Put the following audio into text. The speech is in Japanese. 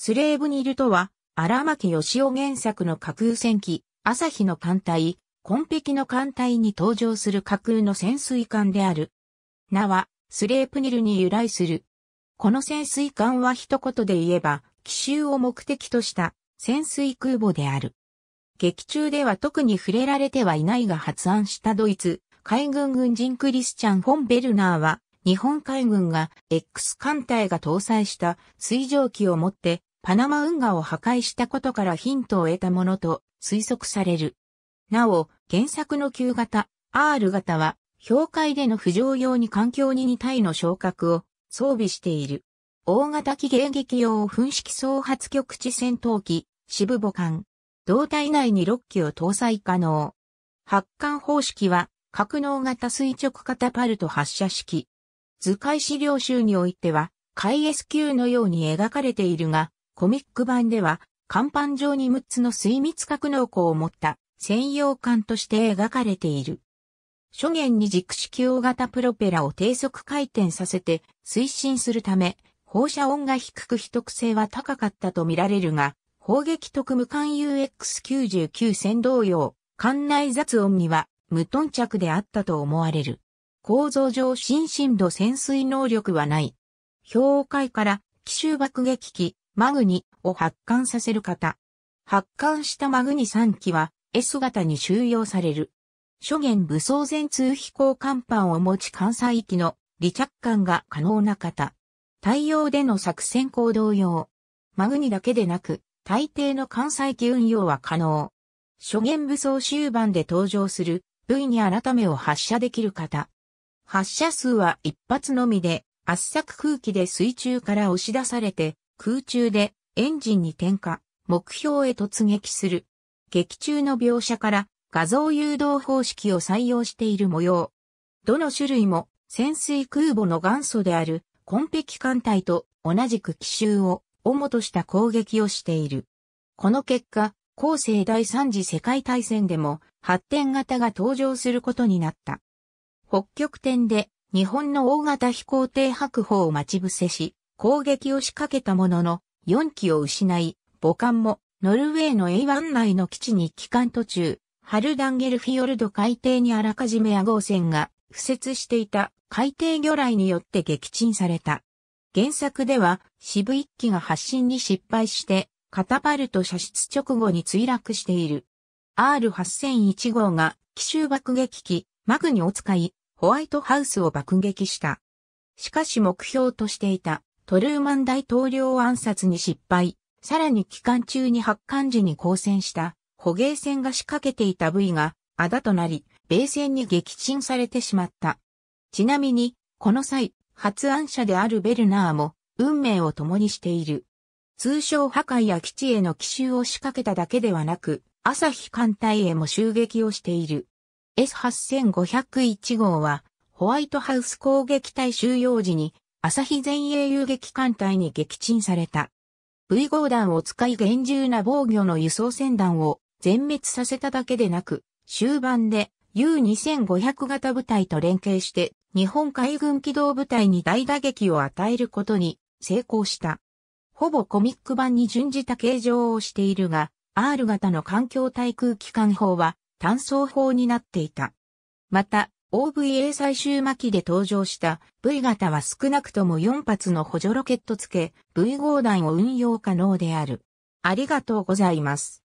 スレーブニルとは、荒牧義雄原作の架空戦記、朝日の艦隊、紺碧の艦隊に登場する架空の潜水艦である。名は、スレープニルに由来する。この潜水艦は一言で言えば、奇襲を目的とした潜水空母である。劇中では特に触れられてはいないが発案したドイツ、海軍軍人クリスチャン・フォン・ベルナーは、日本海軍が X 艦隊が搭載した水蒸気を持ってパナマ運河を破壊したことからヒントを得たものと推測される。なお、原作の旧型 R 型は、氷海での浮上用に環境に2体の昇格を装備している。大型機迎撃用噴式総発局地戦闘機、支部母艦。胴体内に6機を搭載可能。発艦方式は、格納型垂直型パルト発射式。図解資料集においては、海 S 級のように描かれているが、コミック版では、甲板上に6つの水密格納庫を持った専用艦として描かれている。初言に軸式大型プロペラを低速回転させて推進するため、放射音が低く秘匿性は高かったとみられるが、砲撃特無艦 UX99 戦同様、艦内雑音には無頓着であったと思われる。構造上新深度潜水能力はない。氷海から奇襲爆撃機マグニを発汗させる方。発汗したマグニ3機は S 型に収容される。諸元武装全通飛行甲板を持ち関西機の離着艦が可能な方。対応での作戦行動用。マグニだけでなく、大抵の関西機運用は可能。諸元武装終盤で登場する V に改めを発射できる方。発射数は一発のみで、圧搾空気で水中から押し出されて、空中でエンジンに点火、目標へ突撃する。劇中の描写から画像誘導方式を採用している模様。どの種類も潜水空母の元祖である紺壁艦隊と同じく奇襲を主とした攻撃をしている。この結果、後世第三次世界大戦でも発展型が登場することになった。北極点で日本の大型飛行艇白鵬を待ち伏せし、攻撃を仕掛けたものの、4機を失い、母艦もノルウェーの A1 内の基地に帰還途中、ハルダンゲルフィヨルド海底にあらかじめゴ号船が敷設していた海底魚雷によって撃沈された。原作では、支部1機が発進に失敗して、カタパルト射出直後に墜落している。R8001 号が奇襲爆撃機、マグニを使い、ホワイトハウスを爆撃した。しかし目標としていたトルーマン大統領暗殺に失敗、さらに期間中に発艦時に交戦した捕鯨船が仕掛けていた部位があだとなり、米船に撃沈されてしまった。ちなみに、この際、発案者であるベルナーも運命を共にしている。通称破壊や基地への奇襲を仕掛けただけではなく、朝日艦隊へも襲撃をしている。S8501 号は、ホワイトハウス攻撃隊収容時に朝日前衛遊撃艦隊に撃沈された。V 号弾を使い厳重な防御の輸送船団を全滅させただけでなく、終盤で U2500 型部隊と連携して日本海軍機動部隊に大打撃を与えることに成功した。ほぼコミック版に準じた形状をしているが、R 型の環境対空機関砲は単装砲になっていた。また、OVA 最終巻で登場した V 型は少なくとも4発の補助ロケット付け V 号弾を運用可能である。ありがとうございます。